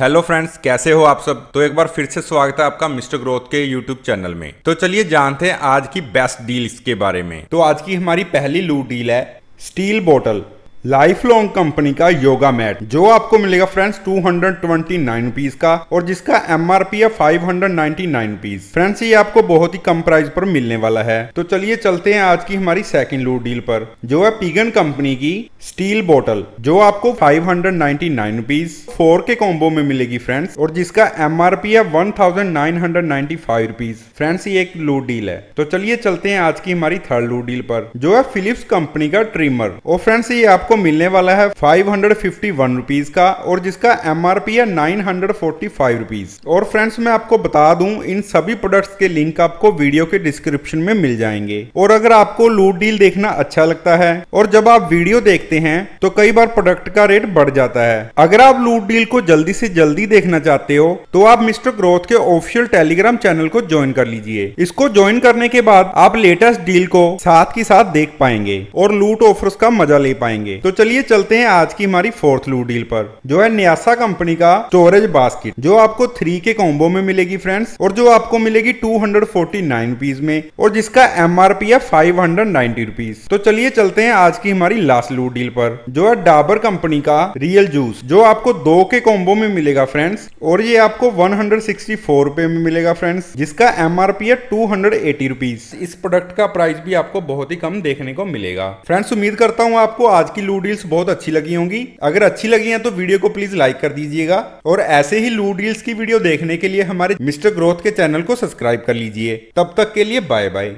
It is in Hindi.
हेलो फ्रेंड्स कैसे हो आप सब तो एक बार फिर से स्वागत है आपका मिस्टर ग्रोथ के यूट्यूब चैनल में तो चलिए जानते हैं आज की बेस्ट डील्स के बारे में तो आज की हमारी पहली लू डील है स्टील बोतल लाइफ लॉन्ग कंपनी का योगा मैट जो आपको मिलेगा friends two hundred twenty nine का और जिसका एम आर पी है five hundred ninety nine friends ये आपको बहुत ही कम प्राइस पर मिलने वाला है तो चलिए चलते हैं आज की हमारी सेकंड लूट डील पर जो है पीगन कंपनी की स्टील बोतल जो आपको five hundred ninety nine four के कॉम्बो में मिलेगी फ्रेंड्स और जिसका एम आर पी है one thousand nine hundred ninety five friends ये एक लूट डील है तो चलिए चलते हैं आज की हमारी थर्ड लूट डील पर जो है फिलिप्स कंपनी का ट्रिमर और फ्रेंड्स ये आपको मिलने वाला है five hundred fifty one rupees का और जिसका एम आर पी है nine hundred forty five rupees और फ्रेंड्स मैं आपको बता दूं इन सभी प्रोडक्ट्स के लिंक आपको वीडियो के डिस्क्रिप्शन में मिल जाएंगे और अगर आपको लूट डील देखना अच्छा लगता है और जब आप वीडियो देखते हैं तो कई बार प्रोडक्ट का रेट बढ़ जाता है अगर आप लूट डील को जल्दी से जल्दी देखना चाहते हो तो आप मिस्टर ग्रोथ के ऑफिशियल टेलीग्राम चैनल को ज्वाइन कर लीजिए इसको ज्वाइन करने के बाद आप लेटेस्ट डील को साथ के साथ देख पाएंगे और लूट ऑफर्स का मजा ले पाएंगे तो तो चलिए चलते हैं आज की हमारी फोर्थ लू डील पर जो है न्यासा कंपनी का स्टोरेज बास्केट जो आपको थ्री के कॉम्बो में मिलेगी फ्रेंड्स और जो आपको मिलेगी two hundred forty nine rupees में और जिसका एम आर पी है फाइव हंड्रेड नाइन्टी रुपीज तो चलिए चलते हैं आज की हमारी लास्ट लू डील पर जो है डाबर कंपनी का रियल जूस जो आपको दो के कॉम्बो में मिलेगा फ्रेंड्स और ये आपको वन हंड्रेड सिक्सटी फोर रुपए में मिलेगा फ्रेंड्स जिसका एम आर पी है टू हंड्रेड एटी रुपीज इस प्रोडक्ट का प्राइस भी आपको बहुत ही कम देखने को मिलेगा फ्रेंड्स उम्मीद करता हूँ आपको आज की लू डील्स बहुत अच्छी लगी होंगी अगर अच्छी लगी हैं तो वीडियो को प्लीज लाइक कर दीजिएगा और ऐसे ही डील्स की वीडियो देखने के लिए हमारे मिस्टर ग्रोथ के चैनल को सब्सक्राइब कर लीजिए तब तक के लिए बाय बाय